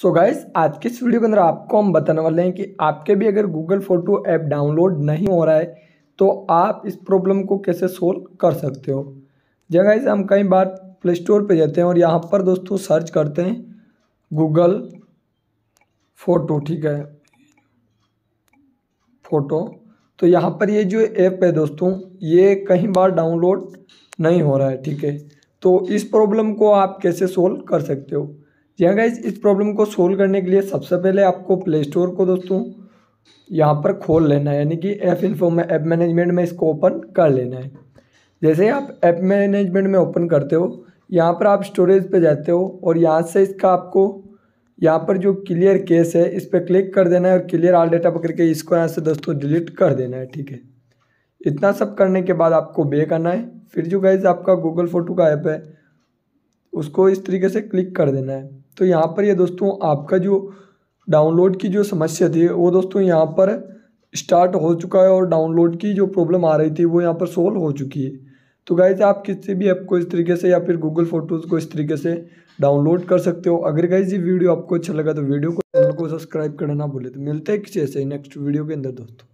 सो so guys आज के इस वीडियो के अंदर आपको हम बताने वाले हैं कि आपके भी अगर गूगल फोटो ऐप डाउनलोड नहीं हो रहा है तो आप इस प्रॉब्लम को कैसे सोल्व कर सकते हो जगह गाइज हम कई बार प्ले स्टोर पर जाते हैं और यहाँ पर दोस्तों सर्च करते हैं गूगल फ़ोटो ठीक है फ़ोटो तो यहाँ पर ये जो ऐप है दोस्तों ये कहीं बार डाउनलोड नहीं हो रहा है ठीक है तो इस प्रॉब्लम को आप कैसे सोल्व कर सकते हो यहाँ गाइज इस प्रॉब्लम को सोल्व करने के लिए सबसे पहले आपको प्ले स्टोर को दोस्तों यहाँ पर खोल लेना है यानी कि ऐप इन्फो में ऐप मैनेजमेंट में इसको ओपन कर लेना है जैसे आप ऐप मैनेजमेंट में ओपन करते हो यहाँ पर आप स्टोरेज पे जाते हो और यहाँ से इसका आपको यहाँ पर जो क्लियर केस है इस पर क्लिक कर देना है और क्लियर आल डेटा पकड़ के इसको यहाँ से दोस्तों डिलीट कर देना है ठीक है इतना सब करने के बाद आपको बे करना है फिर जो गाइज आपका गूगल फोटो का ऐप है उसको इस तरीके से क्लिक कर देना है तो यहाँ पर ये दोस्तों आपका जो डाउनलोड की जो समस्या थी वो दोस्तों यहाँ पर स्टार्ट हो चुका है और डाउनलोड की जो प्रॉब्लम आ रही थी वो यहाँ पर सोल्व हो चुकी है तो गाइज आप किसी भी ऐप को इस तरीके से या फिर गूगल फोटोज़ को इस तरीके से डाउनलोड कर सकते हो अगर गाइज ये वीडियो आपको अच्छा लगा तो वीडियो को चैनल को सब्सक्राइब करना ना भूले तो मिलते हैं किसी ऐसे नेक्स्ट वीडियो के अंदर दोस्तों